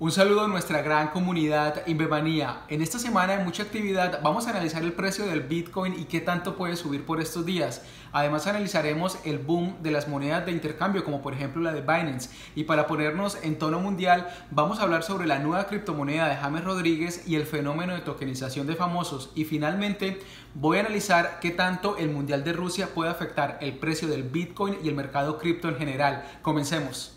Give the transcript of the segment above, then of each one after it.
Un saludo a nuestra gran comunidad Invemanía. En esta semana de mucha actividad vamos a analizar el precio del Bitcoin y qué tanto puede subir por estos días. Además analizaremos el boom de las monedas de intercambio como por ejemplo la de Binance. Y para ponernos en tono mundial vamos a hablar sobre la nueva criptomoneda de James Rodríguez y el fenómeno de tokenización de famosos. Y finalmente voy a analizar qué tanto el Mundial de Rusia puede afectar el precio del Bitcoin y el mercado cripto en general. Comencemos.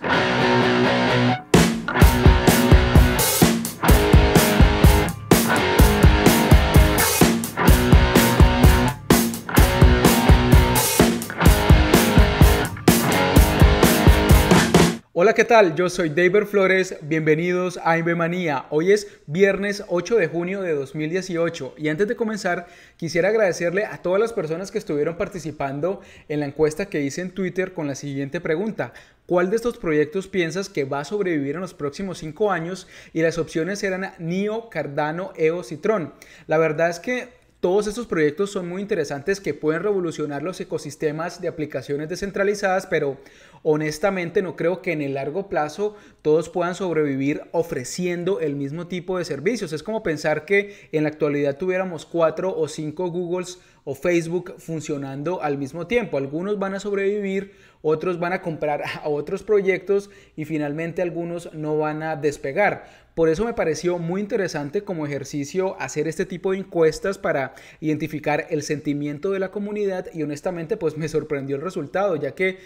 Hola, ¿qué tal? Yo soy David Flores, bienvenidos a Invemanía. Hoy es viernes 8 de junio de 2018 y antes de comenzar quisiera agradecerle a todas las personas que estuvieron participando en la encuesta que hice en Twitter con la siguiente pregunta. ¿Cuál de estos proyectos piensas que va a sobrevivir en los próximos 5 años? Y las opciones eran NIO, Cardano, EO, Citrón. La verdad es que todos estos proyectos son muy interesantes que pueden revolucionar los ecosistemas de aplicaciones descentralizadas, pero honestamente no creo que en el largo plazo todos puedan sobrevivir ofreciendo el mismo tipo de servicios. Es como pensar que en la actualidad tuviéramos cuatro o cinco Googles o Facebook funcionando al mismo tiempo. Algunos van a sobrevivir, otros van a comprar a otros proyectos y finalmente algunos no van a despegar. Por eso me pareció muy interesante como ejercicio hacer este tipo de encuestas para identificar el sentimiento de la comunidad y honestamente pues me sorprendió el resultado ya que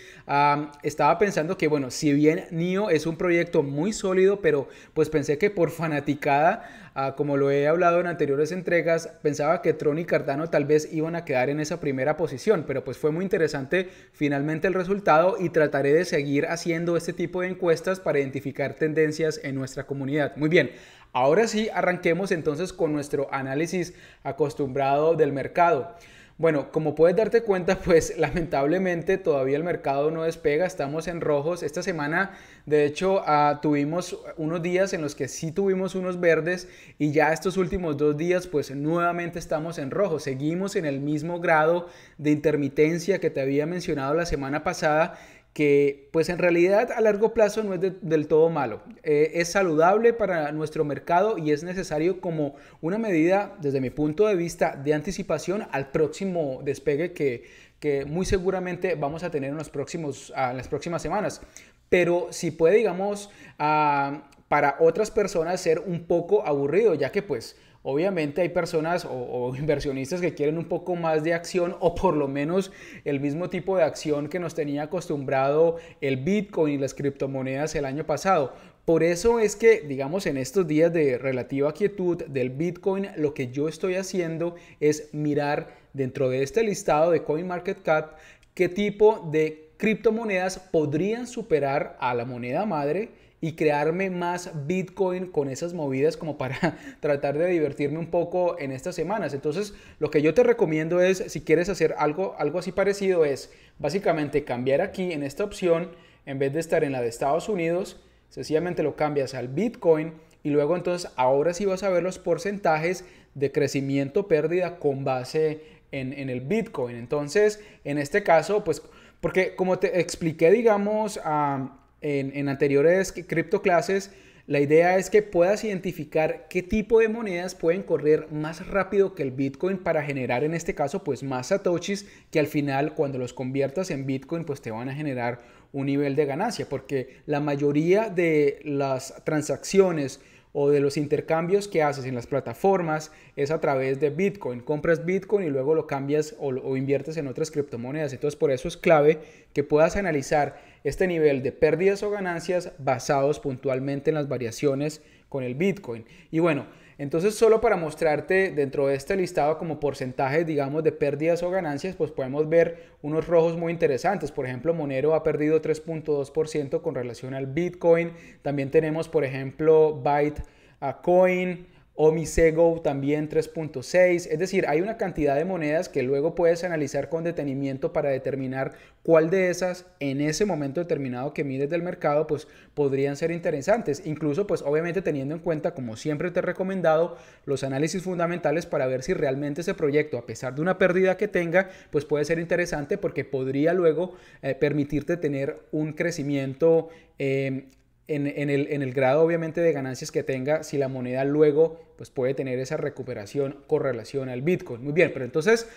estaba pensando que bueno, si bien NIO es un proyecto muy sólido pero pues pensé que por fanaticada como lo he hablado en anteriores entregas, pensaba que Tron y Cardano tal vez iban a quedar en esa primera posición, pero pues fue muy interesante finalmente el resultado y trataré de seguir haciendo este tipo de encuestas para identificar tendencias en nuestra comunidad. Muy bien, ahora sí arranquemos entonces con nuestro análisis acostumbrado del mercado. Bueno, como puedes darte cuenta, pues lamentablemente todavía el mercado no despega, estamos en rojos. Esta semana, de hecho, ah, tuvimos unos días en los que sí tuvimos unos verdes y ya estos últimos dos días, pues nuevamente estamos en rojo. Seguimos en el mismo grado de intermitencia que te había mencionado la semana pasada que pues en realidad a largo plazo no es del todo malo. Eh, es saludable para nuestro mercado y es necesario como una medida, desde mi punto de vista, de anticipación al próximo despegue que, muy seguramente vamos a tener en, los próximos, ah, las próximas semanas. Pero si puede, digamos, ah, para otras personas ser un poco aburrido, ya que pues Obviamente hay personas o, inversionistas que quieren un poco más de acción o por lo menos el mismo tipo de acción que nos tenía acostumbrado el Bitcoin y las criptomonedas el año pasado. Por eso es que, digamos, en estos días de relativa quietud del Bitcoin, lo que yo estoy haciendo es mirar dentro de este listado de CoinMarketCap qué tipo de criptomonedas podrían superar a la moneda madre y crearme más Bitcoin con esas movidas como para tratar de divertirme un poco en estas semanas. Entonces, lo que yo te recomiendo es, si quieres hacer algo, algo así parecido, es básicamente cambiar aquí en esta opción, en vez de estar en la de Estados Unidos, sencillamente lo cambias al Bitcoin y luego entonces ahora sí vas a ver los porcentajes de crecimiento pérdida con base en, el Bitcoin. Entonces, en este caso, pues, porque como te expliqué, digamos, a en, en anteriores criptoclases, la idea es que puedas identificar qué tipo de monedas pueden correr más rápido que el Bitcoin para generar en este caso pues más satoshis que al final cuando los conviertas en Bitcoin pues te van a generar un nivel de ganancia porque la mayoría de las transacciones o de los intercambios que haces en las plataformas es a través de Bitcoin. Compras Bitcoin y luego lo cambias o, inviertes en otras criptomonedas. Entonces por eso es clave que puedas analizar este nivel de pérdidas o ganancias basados puntualmente en las variaciones con el Bitcoin. Y bueno, entonces, solo para mostrarte dentro de este listado como porcentajes, digamos, de pérdidas o ganancias, pues podemos ver unos rojos muy interesantes. Por ejemplo, Monero ha perdido 3.2% con relación al Bitcoin. También tenemos, por ejemplo, Byte a Coin, o Sego también 3.6. Es decir, hay una cantidad de monedas que luego puedes analizar con detenimiento para determinar cuál de esas en ese momento determinado que mides del mercado pues podrían ser interesantes. Incluso pues obviamente teniendo en cuenta como siempre te he recomendado los análisis fundamentales para ver si realmente ese proyecto a pesar de una pérdida que tenga pues puede ser interesante porque podría luego eh, permitirte tener un crecimiento eh, en, el, en, el, grado obviamente de ganancias que tenga, si la moneda luego pues puede tener esa recuperación, relación al Bitcoin. Muy bien, pero entonces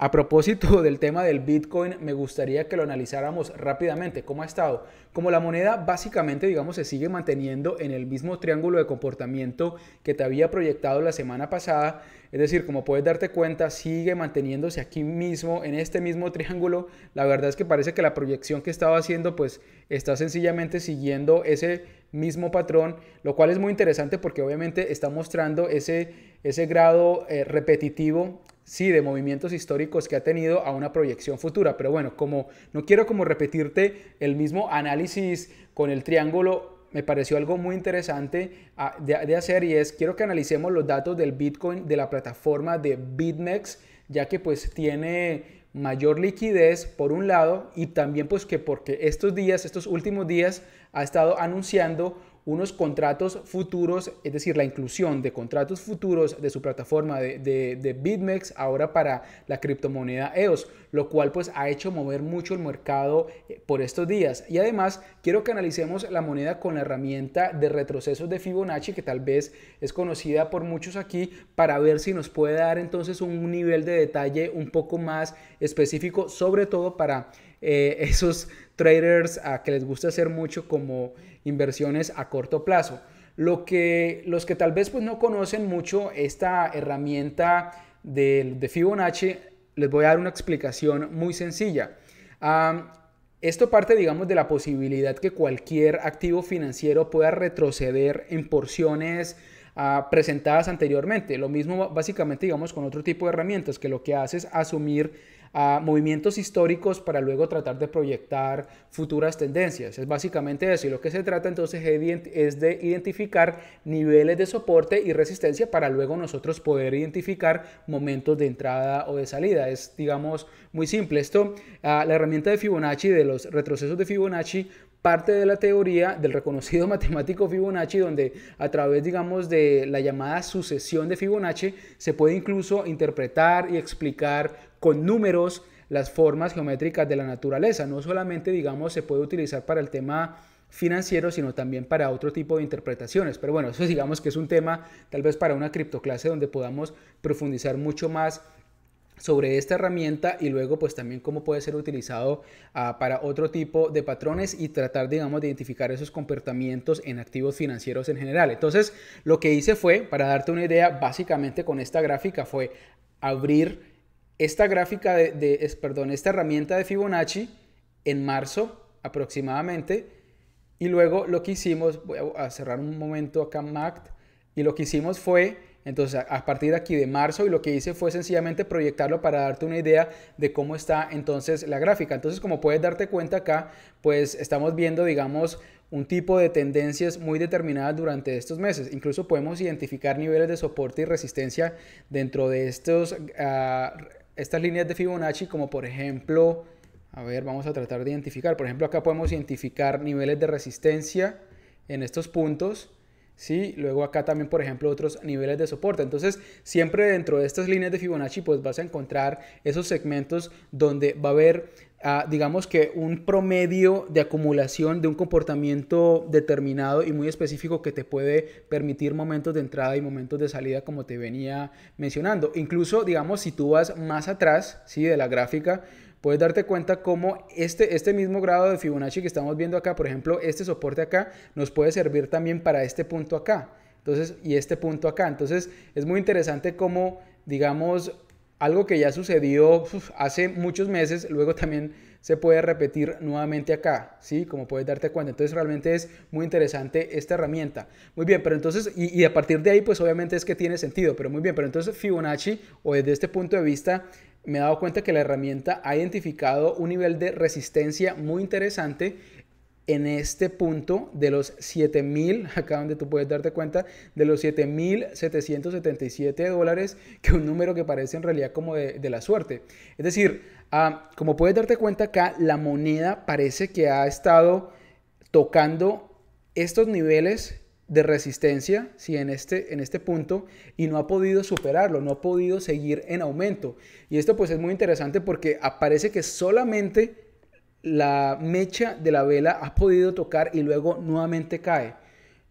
a propósito del tema del Bitcoin, me gustaría que lo analizáramos rápidamente. ¿Cómo ha estado? Como la moneda básicamente, digamos, se sigue manteniendo en el mismo triángulo de comportamiento que te había proyectado la semana pasada, es decir, como puedes darte cuenta, sigue manteniéndose aquí mismo, en este mismo triángulo. La verdad es que parece que la proyección que estaba haciendo, pues está sencillamente siguiendo ese mismo patrón, lo cual es muy interesante porque obviamente está mostrando ese, ese grado eh, repetitivo sí, de movimientos históricos que ha tenido a una proyección futura. Pero bueno, como no quiero como repetirte el mismo análisis con el triángulo me pareció algo muy interesante ah, de, hacer y es quiero que analicemos los datos del Bitcoin de la plataforma de BitMEX, ya que pues tiene mayor liquidez por un lado y también pues que porque estos días, estos últimos días ha estado anunciando unos contratos futuros, es decir, la inclusión de contratos futuros de su plataforma de, BitMEX ahora para la criptomoneda EOS, lo cual pues ha hecho mover mucho el mercado eh, por estos días. Y además quiero que analicemos la moneda con la herramienta de retrocesos de Fibonacci, que tal vez es conocida por muchos aquí, para ver si nos puede dar entonces un nivel de detalle un poco más específico, sobre todo para eh, esos traders a que les gusta hacer mucho como inversiones a corto plazo. Lo que los que tal vez pues, no conocen mucho esta herramienta de, Fibonacci, les voy a dar una explicación muy sencilla. esto parte, digamos, de la posibilidad que cualquier activo financiero pueda retroceder en porciones ah, presentadas anteriormente. Lo mismo básicamente, digamos, con otro tipo de herramientas, que lo que hace es asumir a movimientos históricos para luego tratar de proyectar futuras tendencias. Es básicamente eso. Y lo que se trata entonces es de identificar niveles de soporte y resistencia para luego nosotros poder identificar momentos de entrada o de salida. Es, digamos, muy simple. Esto, ah, la herramienta de Fibonacci, de los retrocesos de Fibonacci, parte de la teoría del reconocido matemático Fibonacci, donde a través, digamos, de la llamada sucesión de Fibonacci, se puede incluso interpretar y explicar con números las formas geométricas de la naturaleza. No solamente, digamos, se puede utilizar para el tema financiero, sino también para otro tipo de interpretaciones. Pero bueno, eso digamos que es un tema tal vez para una criptoclase donde podamos profundizar mucho más sobre esta herramienta y luego pues también cómo puede ser utilizado ah, para otro tipo de patrones y tratar digamos de identificar esos comportamientos en activos financieros en general. Entonces lo que hice fue, para darte una idea, básicamente con esta gráfica fue abrir esta gráfica de, perdón, esta herramienta de Fibonacci en marzo aproximadamente y luego lo que hicimos, voy a cerrar un momento acá Mac, y lo que hicimos fue entonces, a partir de aquí de marzo, y lo que hice fue sencillamente proyectarlo para darte una idea de cómo está entonces la gráfica. Entonces, como puedes darte cuenta acá, pues estamos viendo, digamos, un tipo de tendencias muy determinadas durante estos meses. Incluso podemos identificar niveles de soporte y resistencia dentro de estos, ah, estas líneas de Fibonacci, como por ejemplo, a ver, vamos a tratar de identificar. Por ejemplo, acá podemos identificar niveles de resistencia en estos puntos. Luego acá también, por ejemplo, otros niveles de soporte. Entonces, siempre dentro de estas líneas de Fibonacci, pues vas a encontrar esos segmentos donde va a haber, ah, digamos que un promedio de acumulación de un comportamiento determinado y muy específico que te puede permitir momentos de entrada y momentos de salida, como te venía mencionando. Incluso, digamos, si tú vas más atrás, ¿sí? De la gráfica, puedes darte cuenta cómo este, este mismo grado de Fibonacci que estamos viendo acá, por ejemplo, este soporte acá, nos puede servir también para este punto acá. Entonces, y este punto acá. Entonces, es muy interesante cómo, digamos, algo que ya sucedió hace muchos meses, luego también se puede repetir nuevamente acá, ¿sí? Como puedes darte cuenta. Entonces realmente es muy interesante esta herramienta. Muy bien, pero entonces, y, y, a partir de ahí, pues obviamente es que tiene sentido, pero muy bien, pero entonces Fibonacci, o desde este punto de vista, me he dado cuenta que la herramienta ha identificado un nivel de resistencia muy interesante en este punto de los 7000, acá donde tú puedes darte cuenta, de los 7777 dólares, que es un número que parece en realidad como de, la suerte. Es decir, ah, como puedes darte cuenta acá, la moneda parece que ha estado tocando estos niveles de resistencia ¿sí? en, este, en este punto y no ha podido superarlo, no ha podido seguir en aumento. Y esto pues es muy interesante porque aparece que solamente la mecha de la vela ha podido tocar y luego nuevamente cae.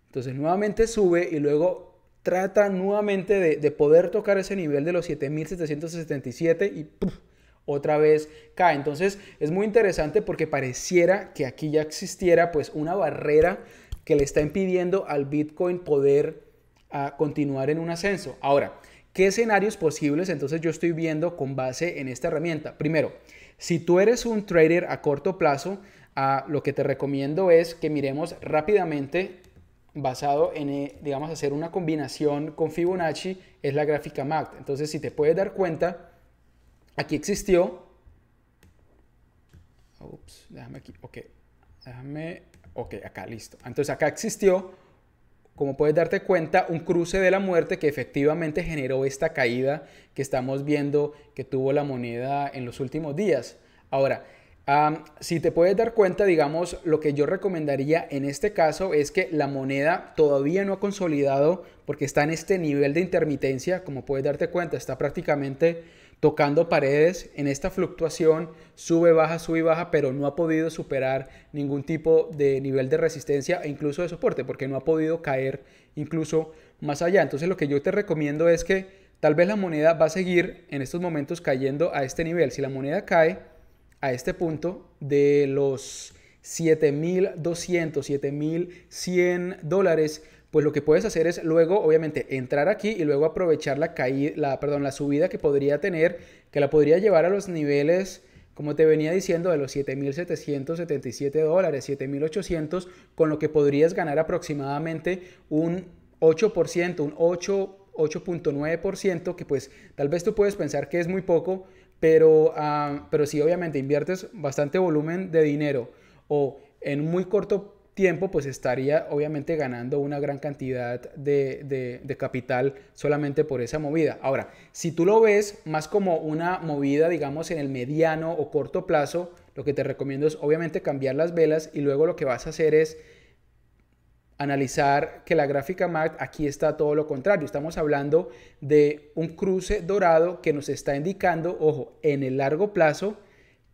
Entonces nuevamente sube y luego trata nuevamente de, poder tocar ese nivel de los 7777 y otra vez cae. Entonces es muy interesante porque pareciera que aquí ya existiera pues una barrera que le está impidiendo al Bitcoin poder ah, continuar en un ascenso. Ahora, ¿qué escenarios posibles entonces yo estoy viendo con base en esta herramienta? Primero, si tú eres un trader a corto plazo, ah, lo que te recomiendo es que miremos rápidamente basado en, eh, digamos, hacer una combinación con Fibonacci, es la gráfica MACD. Entonces, si te puedes dar cuenta, aquí existió. Ups, déjame aquí, ok. Déjame Ok, acá listo. Entonces acá existió, como puedes darte cuenta, un cruce de la muerte que efectivamente generó esta caída que estamos viendo que tuvo la moneda en los últimos días. Ahora, si te puedes dar cuenta, digamos, lo que yo recomendaría en este caso es que la moneda todavía no ha consolidado porque está en este nivel de intermitencia, como puedes darte cuenta, está prácticamente tocando paredes en esta fluctuación, sube, baja, sube y baja, pero no ha podido superar ningún tipo de nivel de resistencia e incluso de soporte, porque no ha podido caer incluso más allá. Entonces lo que yo te recomiendo es que tal vez la moneda va a seguir en estos momentos cayendo a este nivel. Si la moneda cae a este punto de los 7.200, 7.100 dólares, pues lo que puedes hacer es luego, obviamente, entrar aquí y luego aprovechar la caída, la, perdón, la subida que podría tener, que la podría llevar a los niveles como te venía diciendo, de los 7.777 dólares, 7.800, con lo que podrías ganar aproximadamente un 8%, un 8.9%, que pues tal vez tú puedes pensar que es muy poco, pero, ah, pero si obviamente inviertes bastante volumen de dinero o en muy corto tiempo, pues estaría obviamente ganando una gran cantidad de, capital solamente por esa movida. Ahora, si tú lo ves más como una movida, digamos, en el mediano o corto plazo, lo que te recomiendo es obviamente cambiar las velas y luego lo que vas a hacer es analizar que la gráfica MACD aquí está todo lo contrario. Estamos hablando de un cruce dorado que nos está indicando, ojo, en el largo plazo,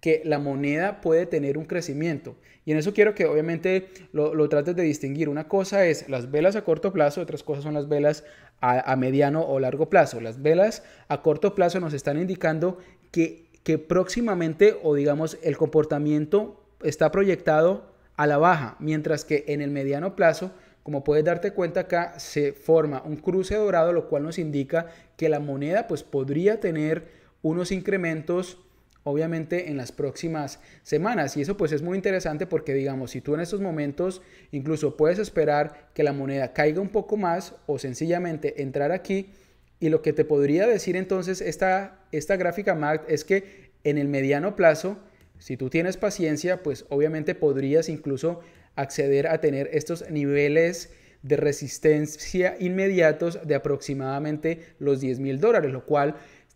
que la moneda puede tener un crecimiento. Y en eso quiero que obviamente lo, lo trates de distinguir. Una cosa es las velas a corto plazo, otras cosas son las velas a, mediano o largo plazo. Las velas a corto plazo nos están indicando que, que próximamente o digamos el comportamiento está proyectado a la baja, mientras que en el mediano plazo como puedes darte cuenta acá se forma un cruce dorado, lo cual nos indica que la moneda pues podría tener unos incrementos obviamente en las próximas semanas. Y eso pues es muy interesante porque digamos, si tú en estos momentos incluso puedes esperar que la moneda caiga un poco más o sencillamente entrar aquí y lo que te podría decir entonces esta, esta gráfica MACD es que en el mediano plazo, si tú tienes paciencia, pues obviamente podrías incluso acceder a tener estos niveles de resistencia inmediatos de aproximadamente los 10 mil dólares, lo cual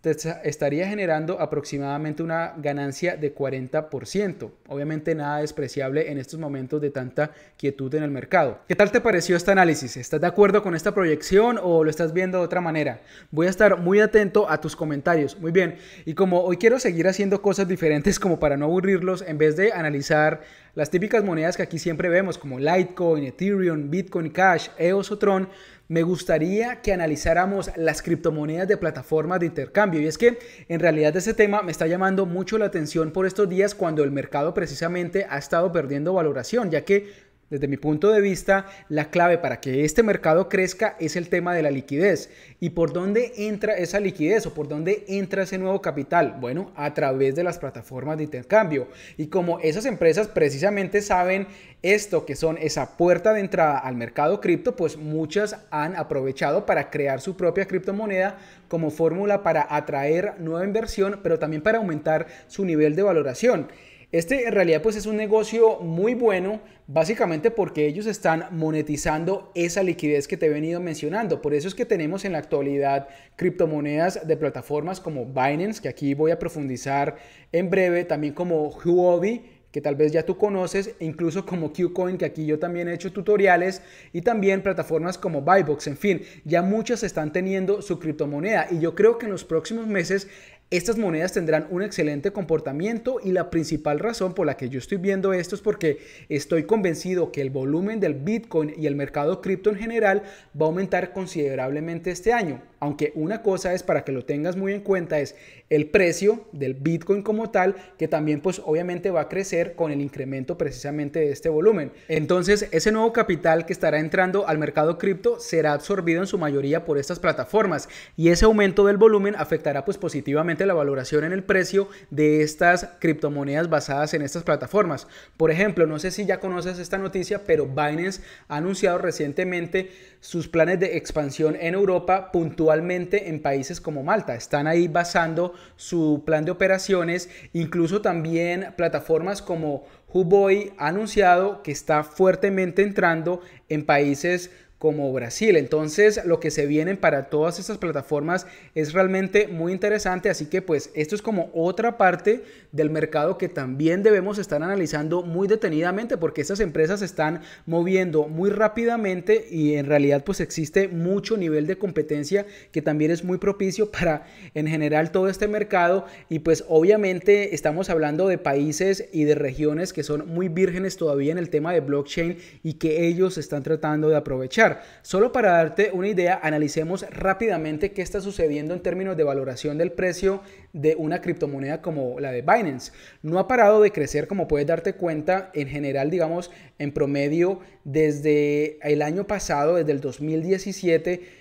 estaría generando aproximadamente una ganancia de 40%. Obviamente nada despreciable en estos momentos de tanta quietud en el mercado. ¿Qué tal te pareció este análisis? ¿Estás de acuerdo con esta proyección o lo estás viendo de otra manera? Voy a estar muy atento a tus comentarios. Muy bien, y como hoy quiero seguir haciendo cosas diferentes como para no aburrirlos, en vez de analizar las típicas monedas que aquí siempre vemos como Litecoin, Ethereum, Bitcoin Cash, EOS o Tron, me gustaría que analizáramos las criptomonedas de plataformas de intercambio. Y es que en realidad ese tema me está llamando mucho la atención por estos días cuando el mercado precisamente ha estado perdiendo valoración, ya que desde mi punto de vista, la clave para que este mercado crezca es el tema de la liquidez. ¿Y por dónde entra esa liquidez o por dónde entra ese nuevo capital? Bueno, a través de las plataformas de intercambio. Y como esas empresas precisamente saben esto, que son esa puerta de entrada al mercado cripto, pues muchas han aprovechado para crear su propia criptomoneda como fórmula para atraer nueva inversión, pero también para aumentar su nivel de valoración. Este en realidad pues es un negocio muy bueno, básicamente porque ellos están monetizando esa liquidez que te he venido mencionando. Por eso es que tenemos en la actualidad criptomonedas de plataformas como Binance, que aquí voy a profundizar en breve, también como Huobi, que tal vez ya tú conoces, e incluso como Qcoin, que aquí yo también he hecho tutoriales, y también plataformas como Buybox, en fin, ya muchas están teniendo su criptomoneda y yo creo que en los próximos meses estas monedas tendrán un excelente comportamiento y la principal razón por la que yo estoy viendo esto es porque estoy convencido que el volumen del Bitcoin y el mercado cripto en general va a aumentar considerablemente este año aunque una cosa es para que lo tengas muy en cuenta es el precio del Bitcoin como tal, que también pues obviamente va a crecer con el incremento precisamente de este volumen. Entonces ese nuevo capital que estará entrando al mercado cripto será absorbido en su mayoría por estas plataformas y ese aumento del volumen afectará pues positivamente la valoración en el precio de estas criptomonedas basadas en estas plataformas. Por ejemplo, no sé si ya conoces esta noticia, pero Binance ha anunciado recientemente sus planes de expansión en Europa igualmente en países como Malta. Están ahí basando su plan de operaciones, incluso también plataformas como Huboy ha anunciado que está fuertemente entrando en países como Brasil. Entonces, lo que se vienen para todas estas plataformas es realmente muy interesante, así que pues esto es como otra parte del mercado que también debemos estar analizando muy detenidamente porque estas empresas están moviendo muy rápidamente y en realidad pues existe mucho nivel de competencia que también es muy propicio para en general todo este mercado y pues obviamente estamos hablando de países y de regiones que son muy vírgenes todavía en el tema de blockchain y que ellos están tratando de aprovechar. Solo para darte una idea, analicemos rápidamente qué está sucediendo en términos de valoración del precio de una criptomoneda como la de Binance. No ha parado de crecer, como puedes darte cuenta, en general, digamos, en promedio, desde el año pasado, desde el 2017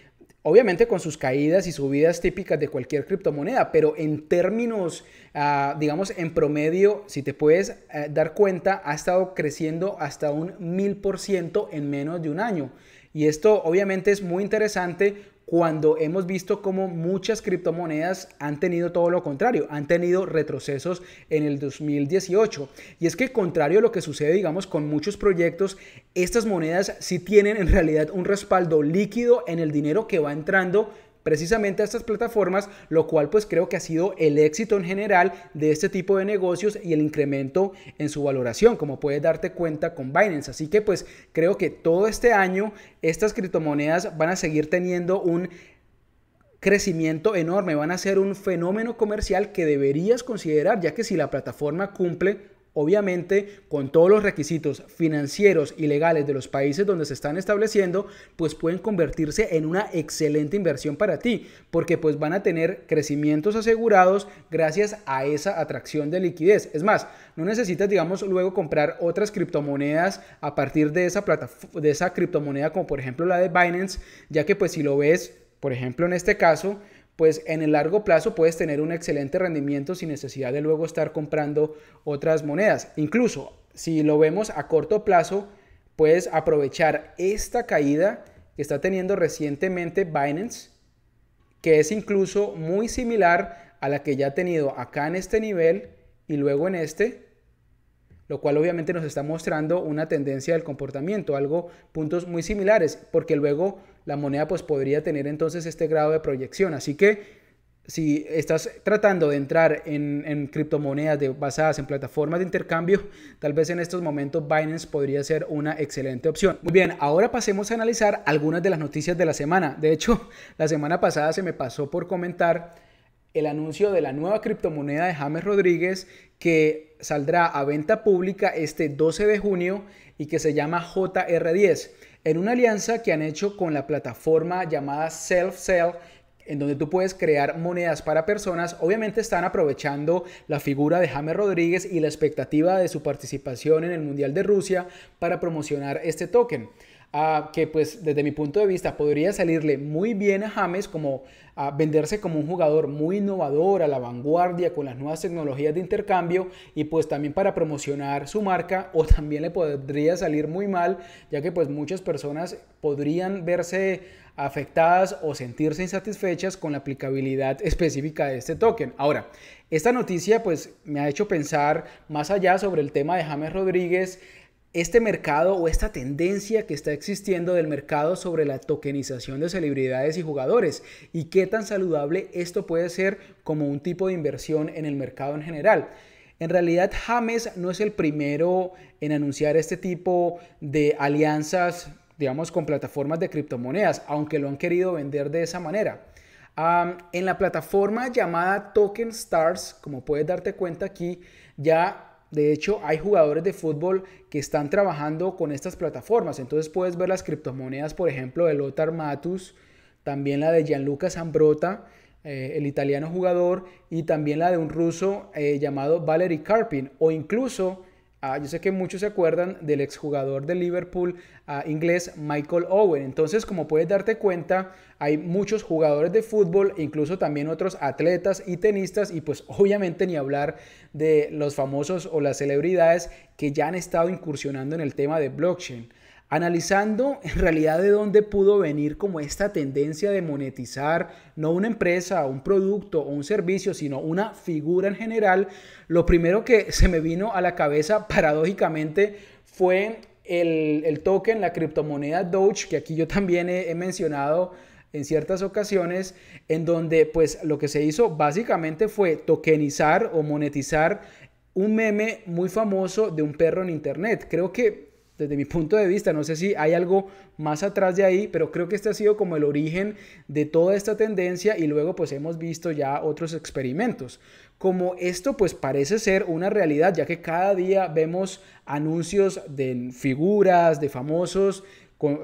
obviamente con sus caídas y subidas típicas de cualquier criptomoneda, pero en términos, ah, digamos, en promedio, si te puedes eh, dar cuenta, ha estado creciendo hasta un 1000% en menos de un año. Y esto obviamente es muy interesante cuando hemos visto cómo muchas criptomonedas han tenido todo lo contrario, han tenido retrocesos en el 2018. Y es que contrario a lo que sucede, digamos, con muchos proyectos, estas monedas sí tienen en realidad un respaldo líquido en el dinero que va entrando precisamente a estas plataformas, lo cual pues creo que ha sido el éxito en general de este tipo de negocios y el incremento en su valoración, como puedes darte cuenta con Binance. Así que pues creo que todo este año estas criptomonedas van a seguir teniendo un crecimiento enorme, van a ser un fenómeno comercial que deberías considerar, ya que si la plataforma cumple obviamente con todos los requisitos financieros y legales de los países donde se están estableciendo, pues pueden convertirse en una excelente inversión para ti, porque pues van a tener crecimientos asegurados gracias a esa atracción de liquidez. Es más, no necesitas, digamos, luego comprar otras criptomonedas a partir de esa, de esa criptomoneda como por ejemplo la de Binance, ya que pues si lo ves, por ejemplo en este caso, pues en el largo plazo puedes tener un excelente rendimiento sin necesidad de luego estar comprando otras monedas. Incluso si lo vemos a corto plazo, puedes aprovechar esta caída que está teniendo recientemente Binance, que es incluso muy similar a la que ya ha tenido acá en este nivel y luego en este, lo cual obviamente nos está mostrando una tendencia del comportamiento, algo puntos muy similares, porque luego la moneda pues podría tener entonces este grado de proyección. Así que si estás tratando de entrar en, en criptomonedas basadas en plataformas de intercambio, tal vez en estos momentos Binance podría ser una excelente opción. Muy bien, ahora pasemos a analizar algunas de las noticias de la semana. De hecho, la semana pasada se me pasó por comentar el anuncio de la nueva criptomoneda de James Rodríguez que saldrá a venta pública este 12 de junio y que se llama JR10, en una alianza que han hecho con la plataforma llamada SelfSell en donde tú puedes crear monedas para personas. Obviamente están aprovechando la figura de James Rodríguez y la expectativa de su participación en el Mundial de Rusia para promocionar este token que pues desde mi punto de vista podría salirle muy bien a James como venderse como un jugador muy innovador, a la vanguardia, con las nuevas tecnologías de intercambio y pues también para promocionar su marca o también le podría salir muy mal, ya que pues muchas personas podrían verse afectadas o sentirse insatisfechas con la aplicabilidad específica de este token. Ahora, esta noticia pues me ha hecho pensar más allá sobre el tema de James Rodríguez este mercado o esta tendencia que está existiendo del mercado sobre la tokenización de celebridades y jugadores y qué tan saludable esto puede ser como un tipo de inversión en el mercado en general. En realidad James no es el primero en anunciar este tipo de alianzas, digamos, con plataformas de criptomonedas, aunque lo han querido vender de esa manera. en la plataforma llamada Token Stars, como puedes darte cuenta aquí, ya de hecho, hay jugadores de fútbol que están trabajando con estas plataformas. Entonces puedes ver las criptomonedas, por ejemplo, de Lothar Matus, también la de Gianluca Zambrota, eh, el italiano jugador, y también la de un ruso eh, llamado Valery Karpin, o incluso Ah, yo sé que muchos se acuerdan del exjugador de Liverpool ah, inglés Michael Owen. Entonces, como puedes darte cuenta, hay muchos jugadores de fútbol, incluso también otros atletas y tenistas, y pues obviamente ni hablar de los famosos o las celebridades que ya han estado incursionando en el tema de blockchain analizando en realidad de dónde pudo venir como esta tendencia de monetizar no una empresa, un producto o un servicio, sino una figura en general, lo primero que se me vino a la cabeza paradójicamente fue el, token, la criptomoneda Doge, que aquí yo también he, he mencionado en ciertas ocasiones, en donde pues lo que se hizo básicamente fue tokenizar o monetizar un meme muy famoso de un perro en internet. Creo que desde mi punto de vista. No sé si hay algo más atrás de ahí, pero creo que este ha sido como el origen de toda esta tendencia y luego pues hemos visto ya otros experimentos. Como esto pues parece ser una realidad, ya que cada día vemos anuncios de figuras, de famosos,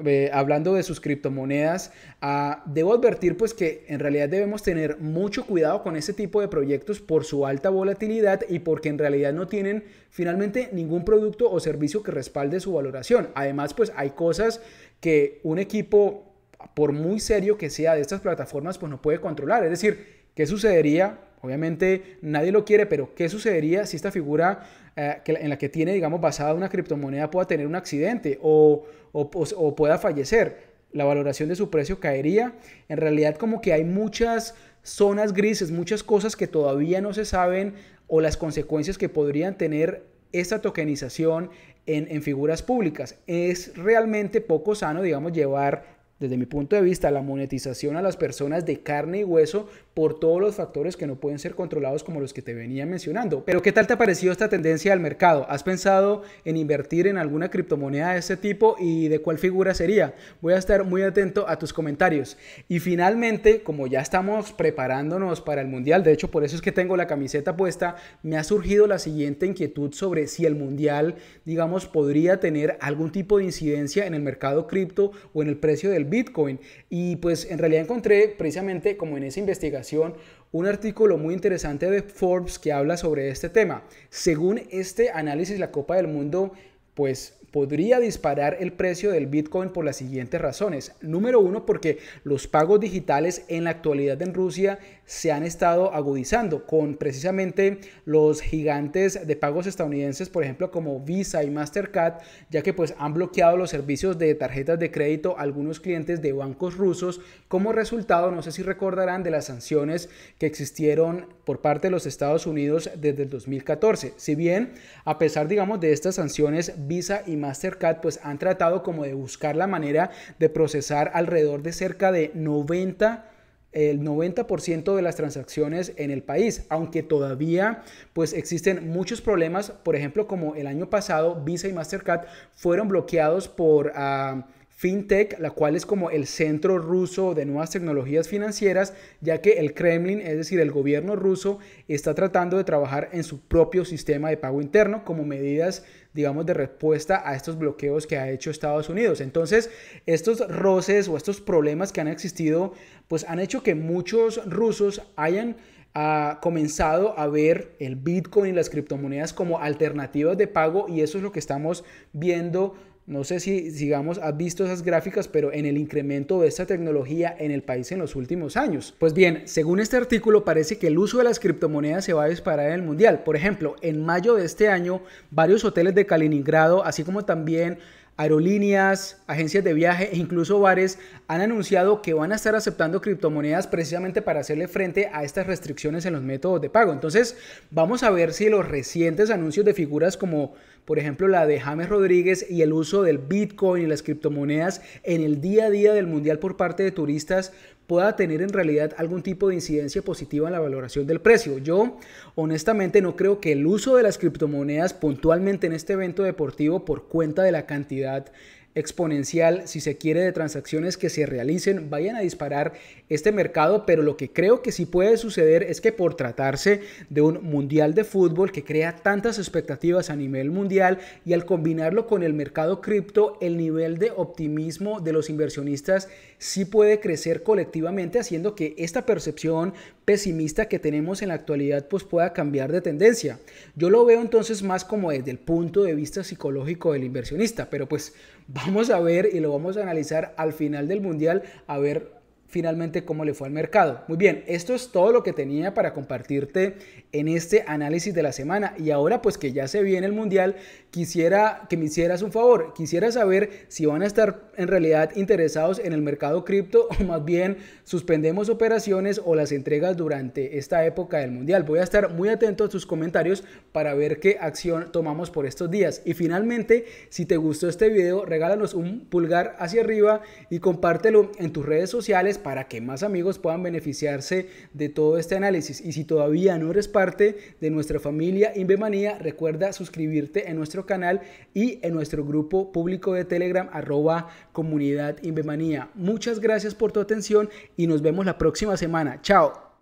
eh, hablando de sus criptomonedas, ah, debo advertir pues que en realidad debemos tener mucho cuidado con ese tipo de proyectos por su alta volatilidad y porque en realidad no tienen finalmente ningún producto o servicio que respalde su valoración. Además pues hay cosas que un equipo por muy serio que sea de estas plataformas pues no puede controlar. Es decir, ¿qué sucedería Obviamente nadie lo quiere, pero ¿qué sucedería si esta figura eh, que, en la que tiene, digamos, basada una criptomoneda pueda tener un accidente o, pues, o, pueda fallecer? La valoración de su precio caería. En realidad como que hay muchas zonas grises, muchas cosas que todavía no se saben o las consecuencias que podrían tener esta tokenización en, en, figuras públicas. Es realmente poco sano, digamos, llevar desde mi punto de vista la monetización a las personas de carne y hueso por todos los factores que no pueden ser controlados como los que te venía mencionando. Pero ¿qué tal te ha parecido esta tendencia al mercado? ¿Has pensado en invertir en alguna criptomoneda de este tipo y de cuál figura sería? Voy a estar muy atento a tus comentarios. Y finalmente, como ya estamos preparándonos para el Mundial, de hecho por eso es que tengo la camiseta puesta, me ha surgido la siguiente inquietud sobre si el Mundial, digamos, podría tener algún tipo de incidencia en el mercado cripto o en el precio del Bitcoin. Y pues en realidad encontré precisamente como en esa investigación, un artículo muy interesante de Forbes que habla sobre este tema. Según este análisis, la Copa del Mundo pues podría disparar el precio del Bitcoin por las siguientes razones. Número uno, porque los pagos digitales en la actualidad en Rusia se han estado agudizando con precisamente los gigantes de pagos estadounidenses, por ejemplo, como Visa y Mastercard, ya que pues han bloqueado los servicios de tarjetas de crédito a algunos clientes de bancos rusos como resultado, no sé si recordarán, de las sanciones que existieron por parte de los Estados Unidos desde el 2014. Si bien, a pesar, digamos, de estas sanciones, Visa y Mastercard pues han tratado como de buscar la manera de procesar alrededor de cerca de 90 el 90% de las transacciones en el país, aunque todavía pues existen muchos problemas, por ejemplo como el año pasado Visa y Mastercard fueron bloqueados por ah, FinTech, la cual es como el centro ruso de nuevas tecnologías financieras, ya que el Kremlin, es decir, el gobierno ruso, está tratando de trabajar en su propio sistema de pago interno como medidas, digamos, de respuesta a estos bloqueos que ha hecho Estados Unidos. Entonces, estos roces o estos problemas que han existido, pues han hecho que muchos rusos hayan ah, comenzado a ver el Bitcoin y las criptomonedas como alternativas de pago y eso es lo que estamos viendo no sé si, digamos, has visto esas gráficas, pero en el incremento de esta tecnología en el país en los últimos años. Pues bien, según este artículo, parece que el uso de las criptomonedas se va a disparar en el mundial. Por ejemplo, en mayo de este año, varios hoteles de Kaliningrado, así como también aerolíneas, agencias de viaje e incluso bares han anunciado que van a estar aceptando criptomonedas precisamente para hacerle frente a estas restricciones en los métodos de pago. Entonces, vamos a ver si los recientes anuncios de figuras como por ejemplo la de James Rodríguez y el uso del Bitcoin y las criptomonedas en el día a día del Mundial por parte de turistas pueda tener en realidad algún tipo de incidencia positiva en la valoración del precio. Yo honestamente no creo que el uso de las criptomonedas puntualmente en este evento deportivo por cuenta de la cantidad exponencial, si se quiere, de transacciones que se realicen, vayan a disparar este mercado, pero lo que creo que sí puede suceder es que por tratarse de un mundial de fútbol que crea tantas expectativas a nivel mundial y al combinarlo con el mercado cripto, el nivel de optimismo de los inversionistas sí puede crecer colectivamente, haciendo que esta percepción pesimista que tenemos en la actualidad pues pueda cambiar de tendencia. Yo lo veo entonces más como desde el punto de vista psicológico del inversionista, pero pues vamos a ver y lo vamos a analizar al final del mundial a ver finalmente cómo le fue al mercado. Muy bien, esto es todo lo que tenía para compartirte en este análisis de la semana. Y ahora pues que ya se viene el Mundial, quisiera que me hicieras un favor, quisiera saber si van a estar en realidad interesados en el mercado cripto o más bien suspendemos operaciones o las entregas durante esta época del Mundial. Voy a estar muy atento a tus comentarios para ver qué acción tomamos por estos días. Y finalmente, si te gustó este video, regálanos un pulgar hacia arriba y compártelo en tus redes sociales para que más amigos puedan beneficiarse de todo este análisis. Y si todavía no eres parte de nuestra familia Invemanía, recuerda suscribirte en nuestro canal y en nuestro grupo público de Telegram arroba comunidad Invemanía. Muchas gracias por tu atención y nos vemos la próxima semana. Chao.